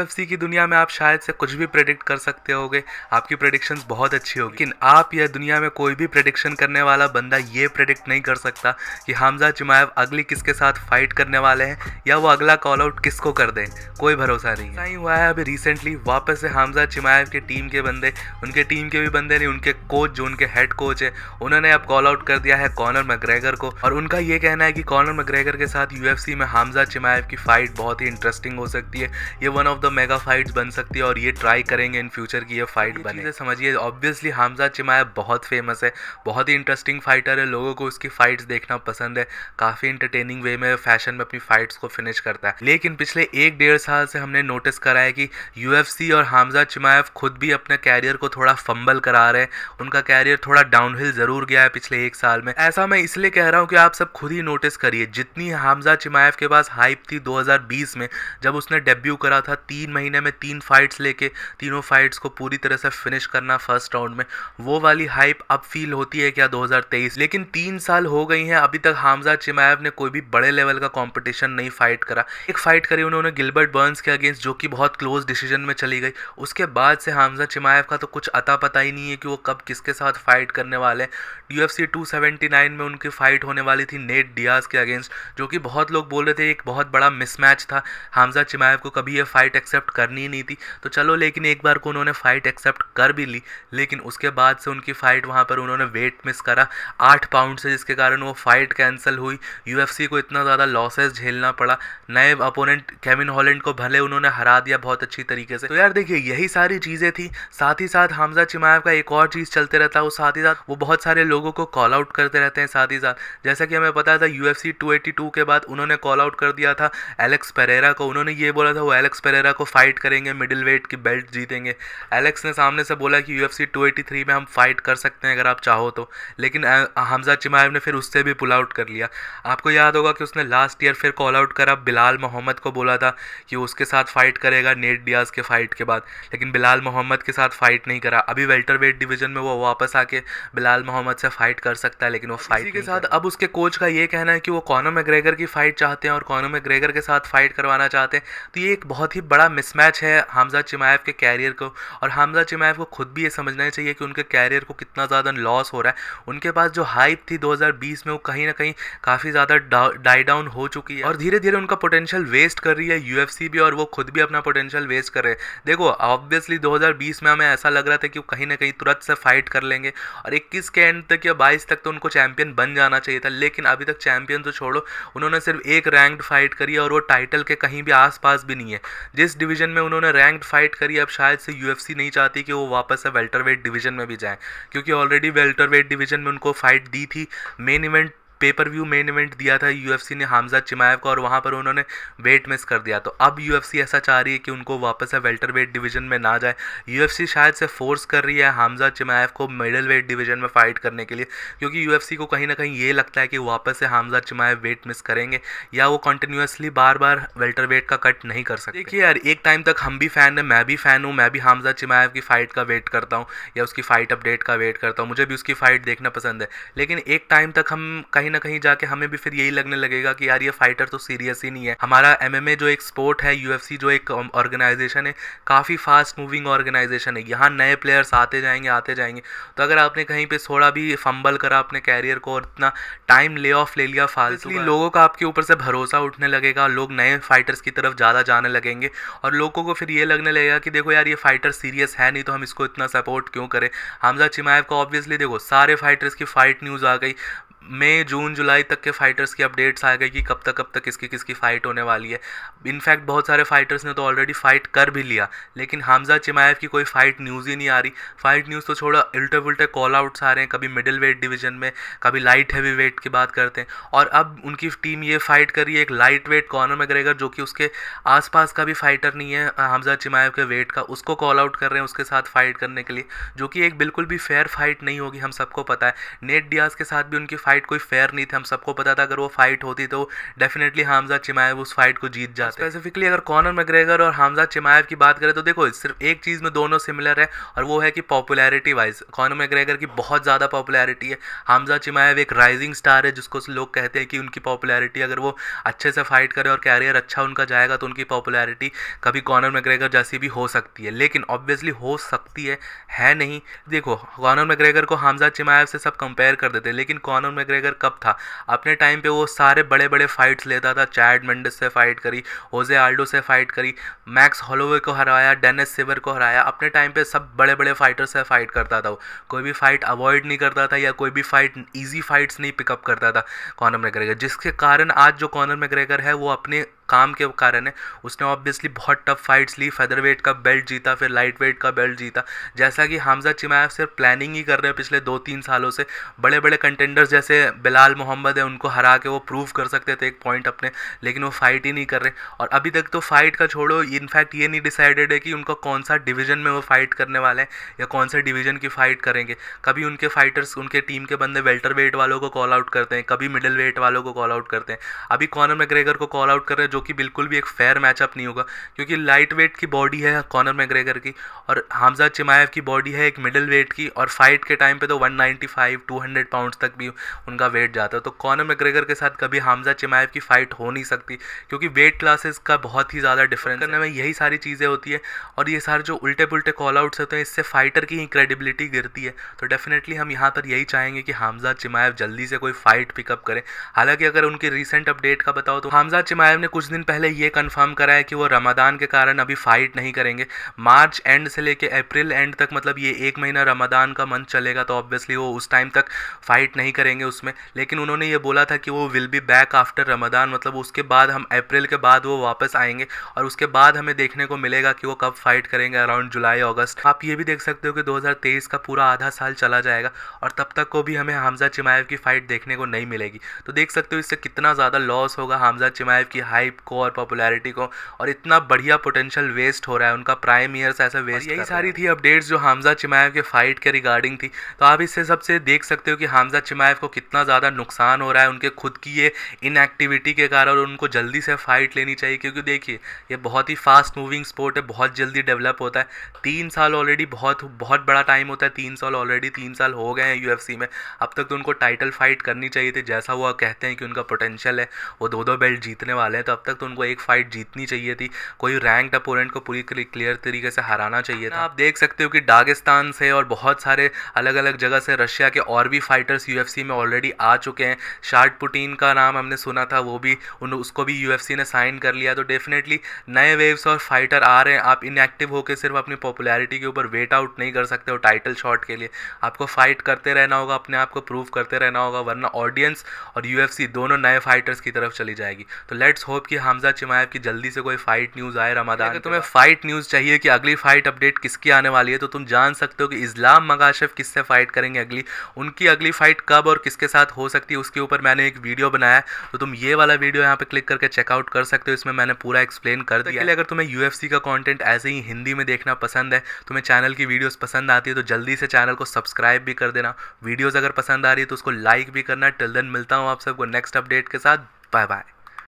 F की दुनिया में आप शायद से कुछ भी प्रेडिक्ट कर सकते होगे आपकी प्रडिक्शंस बहुत अच्छी होगी लेकिन आप या दुनिया में कोई भी प्रडिक्शन करने वाला बंदा ये प्रेडिक्ट नहीं कर सकता कि हमजा चिमायव अगली किसके साथ फाइट करने वाले हैं या वो अगला कॉल आउट किसको कर दें कोई भरोसा नहीं ऐसा ही हुआ है अभी रिसेंटली वापस से हमजा चिमायव के टीम के बंदे उनके टीम के भी बंदे नहीं उनके कोच जो उनके हेड कोच है उन्होंने अब कॉल आउट कर दिया है कॉनर मैग्रेगर को और उनका ये कहना है कि कॉनर मैग्रेगर के साथ यूएफसी में हमजा चिमायव की फाइट बहुत ही इंटरेस्टिंग हो सकती है ये वन ऑफ द मेगा तो फाइट्स बन सकती है और ये ट्राई करेंगे इन फ्यूचर की ये फाइट बने समझिए ऑब्वियसली हमजा चिमाया बहुत फेमस है बहुत ही इंटरेस्टिंग फाइटर है लोगों को उसकी फाइट्स देखना पसंद है काफ़ी इंटरटेनिंग वे में फैशन में अपनी फाइट्स को फिनिश करता है लेकिन पिछले एक डेढ़ साल से हमने नोटिस करा है कि यू और हमजा चिमायव खुद भी अपने कैरियर को थोड़ा फंबल करा रहे हैं उनका कैरियर थोड़ा डाउनहिल ज़रूर गया है पिछले एक साल में ऐसा मैं इसलिए कह रहा हूँ कि आप सब खुद ही नोटिस करिए जितनी हमजा चिमायव के पास हाइप थी 2020 में जब उसने डेब्यू करा था तीन महीने में तीन फाइट्स लेके तीनों फाइट्स को पूरी तरह से फिनिश करना फर्स्ट राउंड में वो वाली हाइप अब फील होती है क्या 2023 लेकिन तीन साल हो गई हैं अभी तक हामजा चिमायव ने कोई भी बड़े लेवल का कॉम्पिटिशन नहीं फाइट करा एक फाइट करी उन्होंने गिलबर्ट बर्न्स के अगेंस्ट जो कि बहुत क्लोज डिसीजन में चली गई उसके बाद से हामजा चिमायव का तो कुछ अता पता ही नहीं है कि वो कब किसके साथ फाइट करने वाले हैं यू एफ में उनकी फाइट होने वाली थी नेट डियाज के अगेंस्ट जो कि बहुत लोग बोल रहे थे एक बहुत बड़ा मिसमैच था हामजा चिमायव को कभी ये फाइट एक्सेप्ट करनी ही नहीं थी तो चलो लेकिन एक बार को उन्होंने फ़ाइट एक्सेप्ट कर भी ली लेकिन उसके बाद से उनकी फ़ाइट वहाँ पर उन्होंने वेट मिस करा आठ पाउंड से जिसके कारण वो फ़ाइट कैंसिल हुई यू को इतना ज़्यादा लॉसेस झेलना पड़ा नए अपोनेंट केविन हॉलैंड को भले उन्होंने हरा दिया बहुत अच्छी तरीके से तो यार देखिए यही सारी चीज़ें थी साथ ही साथ हमजा चिमायव का एक और चीज़ चलते रहता है वो साथ ही साथ वो बहुत सारे लोगों को कॉल आउट करते रहते हैं साथ ही साथ जैसा कि हमें पता था यू 282 के बाद उन्होंने कॉल आउट कर दिया था एलेक्स पेरेरा को उन्होंने ये बोला था वो एलेक्स पेरेरा को फाइट करेंगे मिडिल वेट की बेल्ट जीतेंगे एलेक्स ने सामने से बोला कि यू 283 में हम फाइट कर सकते हैं अगर आप चाहो तो लेकिन हमजा चिमायब ने फिर उससे भी पुल आउट कर लिया आपको याद होगा कि उसने लास्ट ईयर फिर कॉल आउट करा बिलाल मोहम्मद को बोला था कि उसके साथ फाइट करेगा नेट डियाज के फाइट के बाद लेकिन बिलाल मोहम्मद के साथ फाइट नहीं करा अभी वेल्टर वेट डिवीजन में वो वापस आके बिलाल मोहम्मद से फाइट कर सकता है लेकिन वो फाइट के साथ अब उसके कोच का ये कहना है कि वो कॉनो मैग्रेगर की फाइट चाहते हैं और कॉनो मैग्रेगर के साथ फाइट करवाना चाहते हैं तो ये एक बहुत ही बड़ा बड़ा मिसमैच है हमजा चिमायफ के कैरियर को और हमजा चिमायफ को खुद भी ये समझना चाहिए कि उनके कैरियर को कितना ज़्यादा लॉस हो रहा है उनके पास जो हाइप थी 2020 में वो कहीं ना कहीं काफ़ी ज़्यादा डाई डाउन हो चुकी है और धीरे धीरे उनका पोटेंशियल वेस्ट कर रही है यूएफसी भी और वो खुद भी अपना पोटेंशियल वेस्ट कर रहे हैं देखो ऑब्वियसली दो में हमें ऐसा लग रहा था कि वो कहीं ना कहीं तुरंत से फाइट कर लेंगे और इक्कीस के एंड तक या बाईस तक तो उनको चैंपियन बन जाना चाहिए था लेकिन अभी तक चैंपियन तो छोड़ो उन्होंने सिर्फ एक रैंक्ड फाइट करी और वो टाइटल के कहीं भी आसपास भी नहीं है जिस इस डिवीजन में उन्होंने रैंक्ड फाइट करी अब शायद से यूएफसी नहीं चाहती कि वो वापस से वेल्टरवेट डिवीजन में भी जाएं क्योंकि ऑलरेडी वेल्टरवेट डिवीजन में उनको फाइट दी थी main event pay per view main event दिया था यूएफसी ने हामजा चिमाएव का और वहाँ पर उन्होंने वेट मिस कर दिया तो अब यूएफसी ऐसा चाह रही है कि उनको वापस से वेल्टर वेट डिवीजन में ना जाए यूएफसी शायद से फोर्स कर रही है हामजा चिमाएव को मिडल वेट डिवीजन में फाइट करने के लिए क्योंकि यू को कहीं ना कहीं ये लगता है कि वापस से हामजा चिमाएव वेट मिस करेंगे या वो कंटिन्यूसली बार बार वेल्टर वेट का कट नहीं कर सकते देखिए यार एक टाइम तक हम भी फ़ैन है मैं भी फ़ैन हूँ मैं भी हामजा चिमाएव की फ़ाइट का वेट करता हूँ या उसकी फ़ाइट अपडेट का वेट करता हूँ मुझे भी उसकी फ़ाइट देखना पसंद है लेकिन एक टाइम तक हम कहीं कहीं ना कहीं जाके हमें भी फिर यही लगने लगेगा कि यार ये फाइटर तो सीरियस ही नहीं है हमारा एमएमए जो एक स्पोर्ट है यूएफसी जो एक ऑर्गेनाइजेशन um, है काफ़ी फास्ट मूविंग ऑर्गेनाइजेशन है यहाँ नए प्लेयर्स आते जाएंगे आते जाएंगे तो अगर आपने कहीं पर थोड़ा भी फंबल करा अपने कैरियर को और इतना टाइम ले ऑफ ले लिया फालतू लोगों का आपके ऊपर से भरोसा उठने लगेगा लोग नए फाइटर्स की तरफ ज़्यादा जाने लगेंगे और लोगों को फिर ये लगने लगेगा कि देखो यार ये फाइटर सीरियस है नहीं तो हम इसको इतना सपोर्ट क्यों करें हमजा चिमाएव का ऑब्वियसली देखो सारे फाइटर्स की फाइट न्यूज़ आ गई मई जून जुलाई तक के फाइटर्स की अपडेट्स आ गई कि कब तक कब तक किसकी किसकी फ़ाइट होने वाली है इनफैक्ट बहुत सारे फाइटर्स ने तो ऑलरेडी फ़ाइट कर भी लिया लेकिन हमजा चिमायफ की कोई फ़ाइट न्यूज़ ही नहीं आ रही फाइट न्यूज़ तो छोड़ो उल्टे उल्टे कॉल आउट्स आ रहे हैं कभी मिडिल वेट डिवीजन में कभी लाइट हैवी वेट की बात करते हैं और अब उनकी टीम ये फाइट कर रही है एक लाइट वेट कॉर्नर में करेगा जो कि उसके आसपास का भी फाइटर नहीं है हमजा चिमायव के वेट का उसको कॉल आउट कर रहे हैं उसके साथ फाइट करने के लिए जो कि एक बिल्कुल भी फेयर फाइट नहीं होगी हम सबको पता है नेट डियाज के साथ भी उनकी फाइट फाइट कोई फेयर नहीं थी हम सबको पता था अगर वो फाइट होती तो डेफिनेटली हामजा चिमाएव उस फाइट को जीत जाते स्पेसिफिकली अगर कॉनर मैग्रेगर और हामजा चिमाएव की बात करें तो देखो सिर्फ एक चीज़ में दोनों सिमिलर है और वो है कि पॉपुलैरिटी वाइज कॉनर मैग्रेगर की बहुत ज़्यादा पॉपुलैरिटी है हामजा चिमाएव एक राइजिंग स्टार है जिसको लोग कहते हैं कि उनकी पॉपुलैरिटी अगर वो अच्छे से फाइट करे और कैरियर अच्छा उनका जाएगा तो उनकी पॉपुलैरिटी कभी कॉनर मैग्रेगर जैसी भी हो सकती है लेकिन ऑब्वियसली हो सकती है है नहीं देखो कॉनर मैग्रेगर को हामजा चिमाएव से सब कंपेयर कर देते हैं लेकिन कॉनर मैग्रेगर कब था अपने टाइम पे वो सारे बड़े बड़े फाइट्स लेता था चैड मेंडिस से फाइट करी ओजे आल्डो से फाइट करी मैक्स हॉलोवे को हराया डेनिस सिवर को हराया अपने टाइम पे सब बड़े बड़े फाइटर से फाइट करता था वो कोई भी फाइट अवॉइड नहीं करता था या कोई भी फाइट ईजी फाइट्स नहीं पिकअप करता था कॉनर मैग्रेगर जिसके कारण आज जो कॉनर मैग्रेगर है वो अपने काम के कारण है उसने ऑब्वियसली बहुत टफ फाइट्स ली फेदर वेट का बेल्ट जीता फिर लाइट वेट का बेल्ट जीता जैसा कि हमजा चिमायव सिर्फ प्लानिंग ही कर रहे हैं पिछले दो तीन सालों से बड़े बड़े कंटेंडर्स जैसे बिलाल मोहम्मद है उनको हरा के वो प्रूव कर सकते थे एक पॉइंट अपने लेकिन वो फाइट ही नहीं कर रहे और अभी तक तो फाइट का छोड़ो इनफैक्ट ये नहीं डिसाइडेड है कि उनका कौन सा डिवीजन में वो फाइट करने वाले हैं या कौन से डिवीजन की फाइट करेंगे कभी उनके फाइटर्स उनके टीम के बंदे वेल्टर वेट वालों को कॉल आउट करते हैं कभी मिडिल वेट वालों को कॉल आउट करते हैं अभी कॉनर मैग्रेगर को कॉल आउट कर रहे हैं जो कि बिल्कुल भी एक फेयर मैचअप नहीं होगा क्योंकि लाइट वेट की बॉडी है कॉनर मैग्रेगर की और हमजा चिमायव की बॉडी है एक मिडिल वेट की और फाइट के टाइम पे तो 195 हंड्रेड पाउंड तक भी उनका वेट जाता है तो कॉनर मैग्रेगर के साथ कभी हमजा चिमायव की फ़ाइट हो नहीं सकती क्योंकि वेट क्लासेस का बहुत ही ज़्यादा डिफरेंस करने में यही सारी चीज़ें होती है और ये सारे जो उल्टे पुलटे कॉल आउट्स होते हैं इससे फाइटर की ही क्रेडिबिलिटी गिरती है तो डेफिनेटली हम यहाँ पर यही चाहेंगे कि हमजा चिमायव जल्दी से कोई फाइट पिकअप करें हालांकि अगर उनके रिसेंट अपडेट का बताओ तो हमजा चिमायव ने कुछ कुछ दिन पहले ये कंफर्म करा है कि वो रमादान के कारण अभी फाइट नहीं करेंगे मार्च एंड से लेके अप्रैल एंड तक मतलब ये एक महीना रमादान का मंथ चलेगा तो ऑब्वियसली वो उस टाइम तक फाइट नहीं करेंगे उसमें लेकिन उन्होंने ये बोला था कि वो will be back after Ramadan मतलब उसके बाद हम अप्रैल के बाद वो वापस आएंगे और उसके बाद हमें देखने को मिलेगा कि वो कब फाइट करेंगे अराउंड जुलाई अगस्त आप ये भी देख सकते हो कि 2023 का पूरा आधा साल चला जाएगा और तब तक को भी हमें हमजा चिमाएव की फाइट देखने को नहीं मिलेगी तो देख सकते हो इससे कितना ज़्यादा लॉस होगा हमजा चिमाएव की हाइप हाइप को और पॉपुलैरिटी को और इतना बढ़िया पोटेंशियल वेस्ट हो रहा है उनका प्राइम ईयर्स ऐसा वेस्ट यही सारी थी अपडेट्स जो हमजा चिमायव के फाइट के रिगार्डिंग थी तो आप इससे सबसे देख सकते हो कि हमजा चिमायव को कितना ज़्यादा नुकसान हो रहा है उनके खुद की ये इनएक्टिविटी के कारण उनको जल्दी से फाइट लेनी चाहिए क्योंकि देखिए ये बहुत ही फास्ट मूविंग स्पोर्ट है बहुत जल्दी डेवलप होता है तीन साल ऑलरेडी बहुत बहुत बड़ा टाइम होता है तीन साल ऑलरेडी तीन साल हो गए हैं यूएफसी में अब तक तो उनको टाइटल फाइट करनी चाहिए थी जैसा वो कहते हैं कि उनका पोटेंशियल है वो दो दो बेल्ट जीतने वाले हैं तो अब तक तो उनको एक फाइट जीतनी चाहिए थी कोई रैंक अपोनेंट को पूरी क्लियर तरीके से हराना चाहिए था हाँ। आप देख सकते हो कि डागिस्तान से और बहुत सारे अलग अलग जगह से रशिया के और भी फाइटर्स यूएफसी में ऑलरेडी आ चुके हैं शार्ट पुटीन का नाम हमने सुना था वो भी उन उसको भी यूएफसी ने साइन कर लिया तो डेफिनेटली नए वेव्स और फाइटर आ रहे हैं आप इनएक्टिव होकर सिर्फ अपनी पॉपुलैरिटी के ऊपर वेट आउट नहीं कर सकते हो टाइटल शॉट के लिए आपको फाइट करते रहना होगा अपने आप को प्रूव करते रहना होगा वरना ऑडियंस और यूएफसी दोनों नए फाइटर्स की तरफ चली जाएगी तो लेट्स होप कि कि हमजा चिमायब की जल्दी से कोई फाइट न्यूज़ आए तो रमादान अगर तुम्हें फाइट न्यूज़ चाहिए कि अगली फाइट अपडेट किसकी आने वाली है तो तुम जान सकते हो कि इस्लाम मगाशिफ किससे फाइट करेंगे अगली उनकी अगली फाइट कब और किसके साथ हो सकती है उसके ऊपर मैंने एक वीडियो बनाया तो तुम ये वाला वीडियो यहाँ पे क्लिक करके चेकआउट कर सकते हो इसमें मैंने पूरा एक्सप्लेन कर तो दिया अगर तुम्हें यू का कॉन्टेंट ऐसे ही हिंदी में देखना पसंद है तुम्हें चैनल की वीडियोज़ पसंद आती है तो जल्दी से चैनल को सब्सक्राइब भी कर देना वीडियोज़ अगर पसंद आ रही है तो उसको लाइक भी करना टिल देन मिलता हूँ आप सबको नेक्स्ट अपडेट के साथ बाय बाय